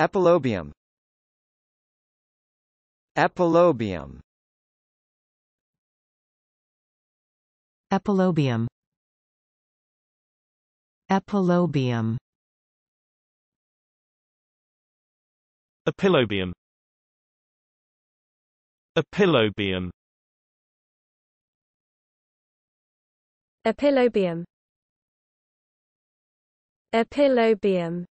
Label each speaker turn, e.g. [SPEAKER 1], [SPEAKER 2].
[SPEAKER 1] Epilobium Epilobium Epilobium Epilobium Epilobium Epilobium Epilobium Epilobium